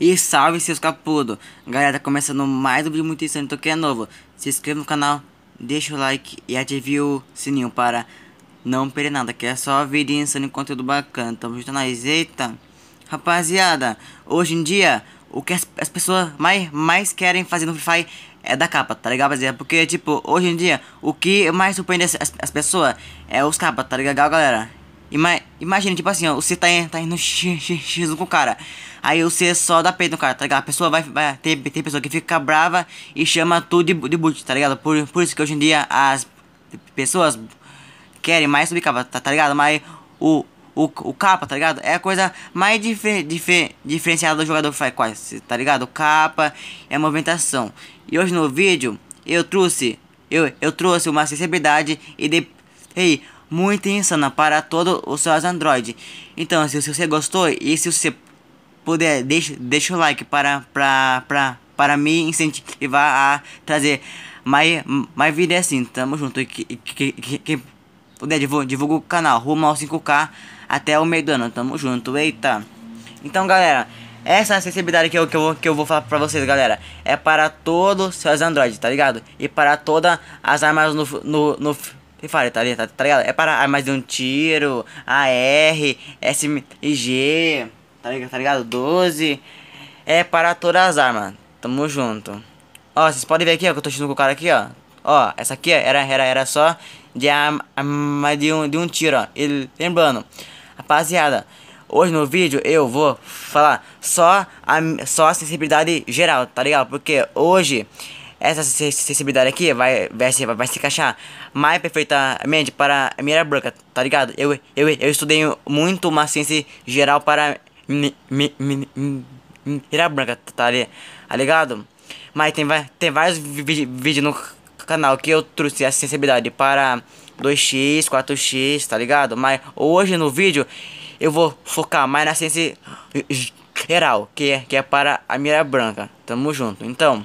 E salve seus capudos! Galera, tá começando mais um vídeo muito insano, então é novo, se inscreva no canal, deixa o like e ative o sininho para não perder nada, que é só vídeo insano e conteúdo bacana. Tamo junto é nós, eita! Rapaziada, hoje em dia, o que as, as pessoas mais, mais querem fazer no Free Fire é da capa, tá ligado, rapaziada? Porque, tipo, hoje em dia, o que mais surpreende as, as pessoas é os capas, tá ligado, galera? Ima imagina, tipo assim, ó, você tá, tá, indo, tá indo x com o cara. Aí você só dá peito no cara, tá ligado? A pessoa vai. vai ter, tem pessoa que fica brava e chama tudo de, de boot, tá ligado? Por, por isso que hoje em dia as pessoas querem mais subir capa, tá, tá ligado? Mas o, o, o capa, tá ligado? É a coisa mais difer, difer, diferenciada do jogador faz quase, tá ligado? capa é a movimentação. E hoje no vídeo eu trouxe. Eu, eu trouxe uma acessibilidade e de. Ei, muito insana para todos os seus Android. Então, se, você gostou e se você puder, deixe, deixa o like para, para, para, para me incentivar a trazer mais, mais vídeos assim. Tamo junto. E que, que, puder, divulga, o canal rumo ao 5K até o meio do ano. Tamo junto. Eita. Então, galera. Essa acessibilidade que eu, que, eu, vou, que eu vou falar pra vocês, galera, é para todos os seus Android, tá ligado? E para todas as armas no, no, no tem vareta, tá, tá, tá ligado? É para ah, mais de um tiro, AR, SMG, tá ligado? Tá ligado? 12. É para todas as armas. Tamo junto. Ó, vocês podem ver aqui, ó, que eu tô xingando com o cara aqui, ó. Ó, essa aqui era, era, era só de arma de um, de um tiro, ó. E lembrando, rapaziada, hoje no vídeo eu vou falar só a, só a sensibilidade geral, tá ligado? Porque hoje essa sensibilidade aqui vai, vai, vai, vai se encaixar mais perfeitamente para a mira branca, tá ligado? Eu, eu, eu estudei muito uma ciência geral para mira branca, tá, tá ligado? Mas tem, tem vários vídeos no canal que eu trouxe a sensibilidade para 2x, 4x, tá ligado? Mas hoje no vídeo eu vou focar mais na ciência geral, que é, que é para a mira branca. Tamo junto. Então,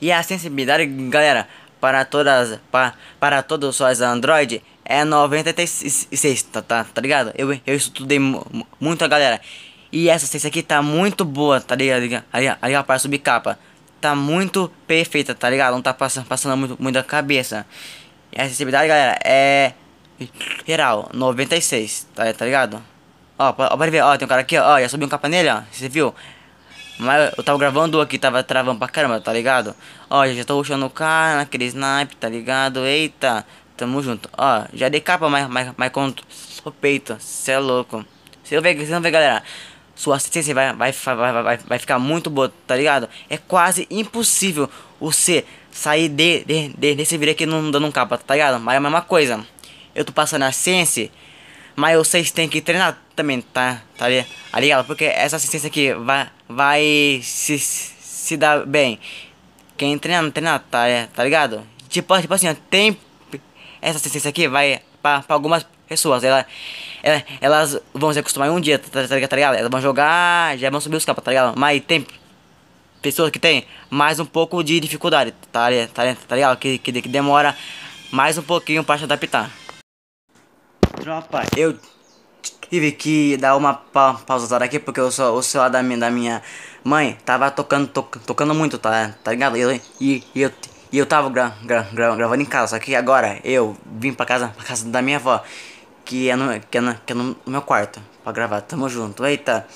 e a sensibilidade, galera, para todas para, para todos os Android é 96, tá, tá, tá ligado? Eu, eu estudei muito a galera. E essa ciência aqui tá muito boa, tá ligado? Ali, ali a parte subir capa. Tá muito perfeita, tá ligado? Não tá passando, passando muito, muito a cabeça. E a sensibilidade, galera, é geral, 96, tá, tá ligado? Ó, pode ver, ó, tem um cara aqui, ó, já subiu um capa nele, ó, você viu? Mas eu tava gravando aqui, tava travando pra caramba, tá ligado? Ó, já tô rushando o cara naquele snipe, tá ligado? Eita, tamo junto. Ó, já dei capa, mas, mas, mas com o peito, cê é louco. Você vê, não vê, galera. Sua assistência vai, vai, vai, vai, vai ficar muito boa, tá ligado? É quase impossível você sair de, de, de, desse vídeo aqui não dando um capa, tá ligado? Mas é a mesma coisa. Eu tô passando a assistência, mas vocês têm que treinar também, tá? Tá, tá ligado? Porque essa assistência aqui vai vai se, se dar bem. Quem treina, treina, tá, tá ligado? Tipo, tipo assim, tem essa assistência aqui, vai pra, pra algumas pessoas. Ela, ela, é, elas vão se acostumar um dia, tá, tá, tá, tá, ligado? Elas vão jogar, já vão subir os capas, tá ligado? Mas tem pessoas que tem mais um pouco de dificuldade, tá, tá, tá, tá ligado? Que, que, que demora mais um pouquinho pra se adaptar. Tropa, eu Tive que dar uma pa pausada aqui porque o, o celular da minha, da minha mãe tava tocando, to tocando muito, tá, tá ligado? E, e, e eu, e eu tava gra gra gra gravando em casa, só que agora eu vim pra casa, pra casa da minha avó, que é no, que é no, que é no meu quarto, pra gravar, tamo junto, eita.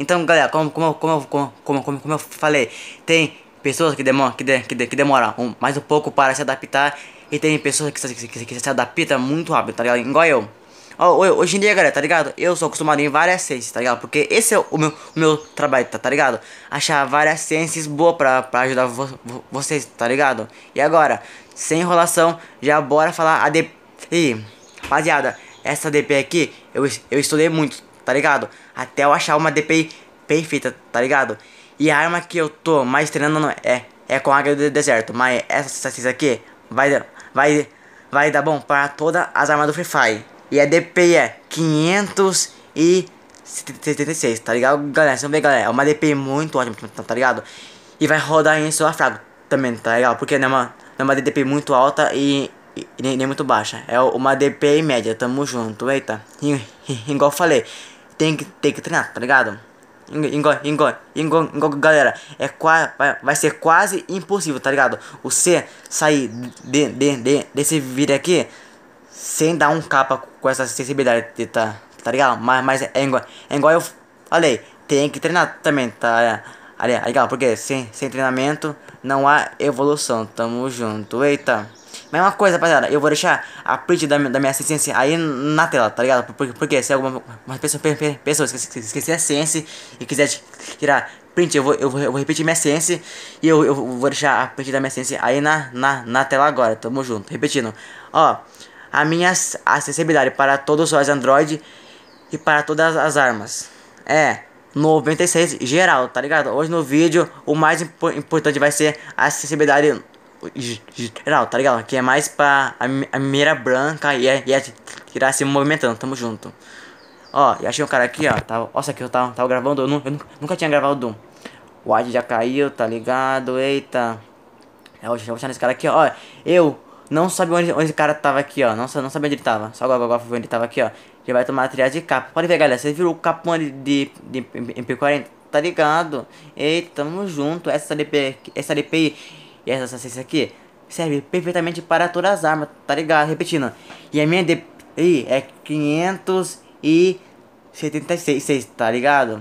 Então, galera, como, como, como, como, como, como, como eu falei, tem pessoas que demoram, que, de, que, de, que demoram um, mais um pouco para se adaptar, e tem pessoas que, que, que, que se adaptam muito rápido, tá ligado? Igual eu. Hoje em dia, galera, tá ligado? Eu sou acostumado em várias ciências, tá ligado? Porque esse é o meu, o meu trabalho, tá, tá ligado? Achar várias ciências boas pra, pra ajudar vo, vo, vocês, tá ligado? E agora, sem enrolação, já bora falar a DP. Ih, rapaziada, essa DP aqui, eu, eu estudei muito, tá ligado? Até eu achar uma DPI perfeita, tá ligado? E a arma que eu tô mais treinando não é, é com a águia do deserto, mas essa, essa aqui vai, vai, vai dar bom para todas as armas do Free Fire. E a DP é 576, tá ligado, galera? Vocês vão ver, galera, é uma DP muito ótima, tá ligado? E vai rodar em sua fraco também, tá ligado? Porque não é uma, não é uma DP muito alta e, e nem, nem, muito baixa. É uma DP média, tamo junto, eita. E, e, igual eu falei, tem que, tem que treinar, tá ligado? Igual, igual, igual, galera, é vai, vai ser quase impossível, tá ligado? Você sair de, de, de, desse vídeo aqui sem dar um capa com essa sensibilidade, tá, tá ligado? Mas, mas é, igual, é igual eu falei, tem que treinar também, tá? É, tá legal, porque sem, sem treinamento não há evolução, tamo junto, eita. Mesma coisa, rapaziada, eu vou deixar a print da, da minha ciência aí na tela, tá ligado? Porque, porque se alguma pessoa, pessoa esquecer esquece a ciência e quiser tirar print, eu vou, eu vou, eu vou repetir minha ciência e eu, eu vou deixar a print da minha ciência aí na, na, na tela agora, tamo junto. Repetindo, ó, a minha acessibilidade para todos os Android e para todas as armas. É, 96 geral, tá ligado? Hoje no vídeo o mais importante vai ser a acessibilidade geral, tá ligado? Que é mais pra a, mira branca e, e tirar se movimentando, tamo junto. Ó, e achei um cara aqui, ó. Tava, tá, nossa, aqui eu tava, tava gravando, eu, eu nunca tinha gravado Doom. O Ad já caiu, tá ligado? Eita. É, eu vou achar nesse cara aqui, ó. Eu não sabe onde, onde cara tava aqui, ó. Não, não sabe onde ele tava. Só agora, agora onde ele tava aqui, ó. ele vai tomar a triagem de capa. Pode ver, galera. Vocês viram o capão de, de, de MP40? Tá ligado? Eita, tamo junto. Essa DPI, essa DPI e essa assistência aqui serve perfeitamente para todas as armas. Tá ligado? Repetindo. E a minha DPI é 576, tá ligado?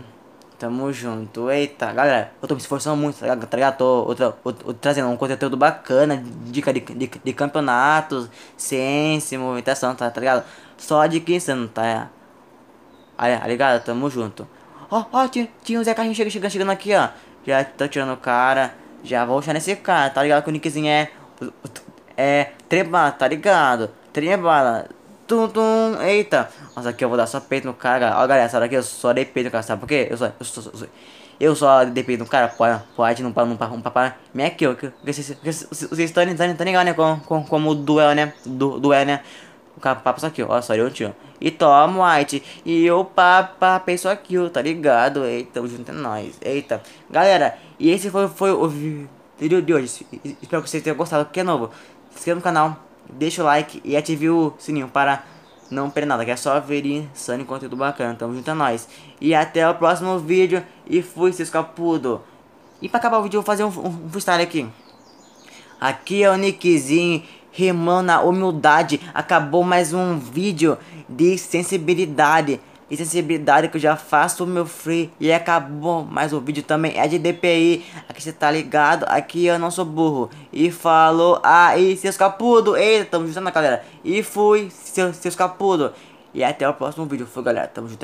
Tamo junto. Eita, galera, eu tô me esforçando muito, tá ligado? Tá tô, eu, tô, trazendo um conteúdo bacana, dica de, de, de campeonatos, ciência, movimentação, tá, tá ligado? Só adquirindo, tá? Aí, tá ligado? Tamo junto. Ó, ó, tinha, tinha o Zé Carrinho chegando, chegando, chegando aqui, ó. Já tô tirando o cara. Já vou achar nesse cara, tá ligado? Que o nickzinho é. É. Trebala, tá ligado? Trebala. Tum, tum, eita. Nossa, aqui eu vou dar só peito no cara. Ó, galera, sabe daqui eu só dei peito no cara, sabe por quê? Eu só... Eu só, eu só, eu só dei peito no cara, pode, pode, não para, não para, não para. me é que vocês estão ligados, né, com, com, como duel, né? Du, duel, né? O cara papa só aqui ó, só eu tio E toma, White. E o papa pensou aqui tá ligado? Eita, o junto é nóis. Eita. Galera, e esse foi, foi o vídeo de hoje. Espero que vocês tenham gostado, que é novo. Se inscreva no canal deixa o like e ative o sininho para não perder nada, que é só ver insano conteúdo bacana. Tamo junto a é nós. E até o próximo vídeo. E fui, seus capudo. E pra acabar o vídeo, eu vou fazer um, um, um freestyle aqui. Aqui é o Nickzinho, rimando na humildade. Acabou mais um vídeo de sensibilidade e sensibilidade que eu já faço o meu free e acabou. Mas o vídeo também é de DPI, aqui você tá ligado, aqui eu não sou burro. E falou aí, ah, seus capudo, eita, tamo juntando, galera. E fui, seu, seus capudo. E até o próximo vídeo, foi galera, tamo junto.